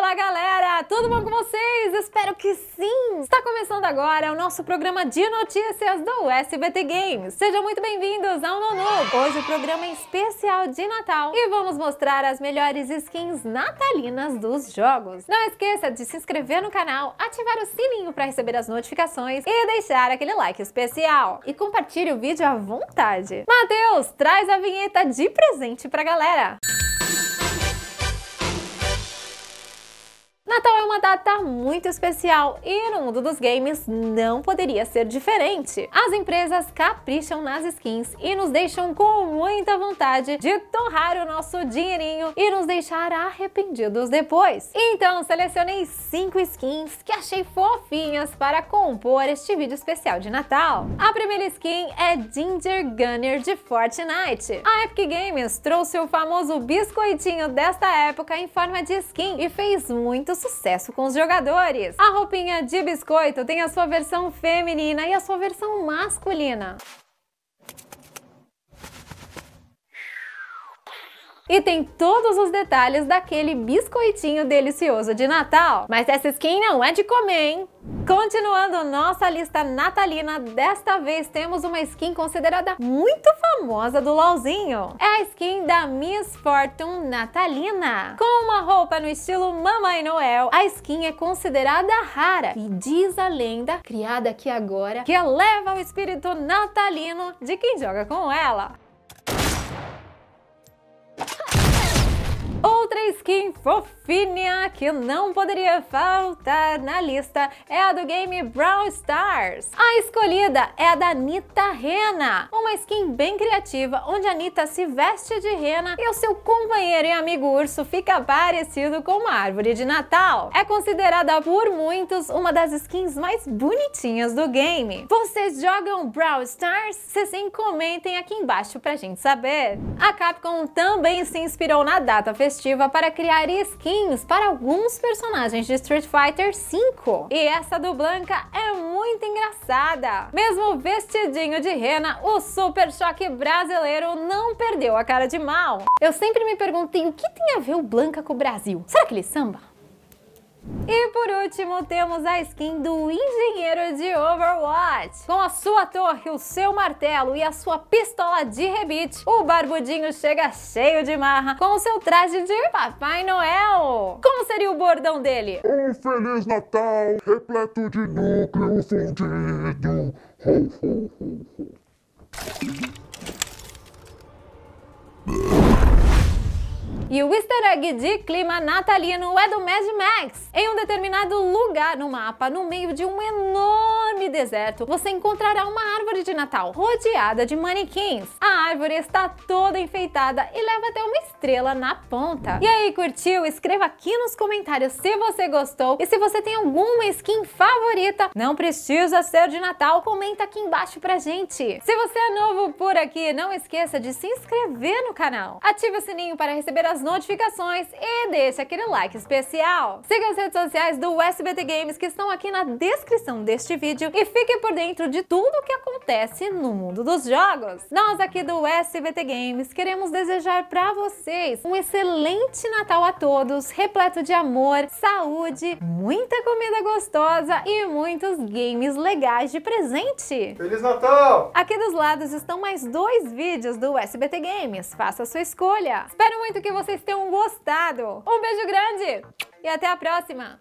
Olá, galera! Tudo bom com vocês? Espero que sim! Está começando agora o nosso programa de notícias do SBT Games. Sejam muito bem-vindos ao Nono! Hoje o programa é especial de Natal e vamos mostrar as melhores skins natalinas dos jogos. Não esqueça de se inscrever no canal, ativar o sininho para receber as notificações e deixar aquele like especial. E compartilhe o vídeo à vontade. Matheus, traz a vinheta de presente pra galera! Natal é uma data muito especial e no mundo dos games não poderia ser diferente. As empresas capricham nas skins e nos deixam com muita vontade de torrar o nosso dinheirinho e nos deixar arrependidos depois. Então selecionei 5 skins que achei fofinhas para compor este vídeo especial de Natal. A primeira skin é Ginger Gunner de Fortnite. A Epic Games trouxe o famoso biscoitinho desta época em forma de skin e fez muito sucesso sucesso com os jogadores. A roupinha de biscoito tem a sua versão feminina e a sua versão masculina. e tem todos os detalhes daquele biscoitinho delicioso de Natal. Mas essa skin não é de comer, hein? Continuando nossa lista natalina, desta vez temos uma skin considerada muito famosa do LOLzinho. É a skin da Miss Fortune Natalina. Com uma roupa no estilo Mamãe Noel, a skin é considerada rara e diz a lenda, criada aqui agora, que eleva o espírito natalino de quem joga com ela. Skin fofinha que não poderia faltar na lista é a do game Brawl Stars. A escolhida é a da Anitta Rena, uma skin bem criativa onde a Anitta se veste de rena e o seu companheiro e amigo urso fica parecido com uma árvore de Natal. É considerada por muitos uma das skins mais bonitinhas do game. Vocês jogam Brawl Stars? Se sim, comentem aqui embaixo pra gente saber. A Capcom também se inspirou na data festiva para criar skins para alguns personagens de Street Fighter V. E essa do Blanca é muito engraçada. Mesmo vestidinho de rena, o Super Choque brasileiro não perdeu a cara de mal. Eu sempre me perguntei o que tem a ver o Blanca com o Brasil. Será que ele samba? E por último, temos a skin do engenheiro de Overwatch. Com a sua torre, o seu martelo e a sua pistola de rebite, o barbudinho chega cheio de marra com o seu traje de Papai Noel. Como seria o bordão dele? Um Feliz Natal repleto de núcleo fundido. E o easter egg de clima natalino é do Mad Max. Em um determinado lugar no mapa, no meio de um enorme deserto, você encontrará uma árvore de Natal rodeada de manequins. A árvore está toda enfeitada e leva até uma estrela na ponta. E aí, curtiu? Escreva aqui nos comentários se você gostou e se você tem alguma skin favorita. Não precisa ser de Natal, comenta aqui embaixo pra gente. Se você é novo por aqui, não esqueça de se inscrever no canal. Ative o sininho para receber as notificações e deixe aquele like especial. Siga as redes sociais do SBT Games que estão aqui na descrição deste vídeo e fique por dentro de tudo o que acontece no mundo dos jogos. Nós aqui do SBT Games queremos desejar para vocês um excelente Natal a todos, repleto de amor, saúde, muita comida gostosa e muitos games legais de presente. Feliz Natal! Aqui dos lados estão mais dois vídeos do SBT Games. Faça a sua escolha. Espero muito que vocês tenham gostado. Um beijo grande e até a próxima!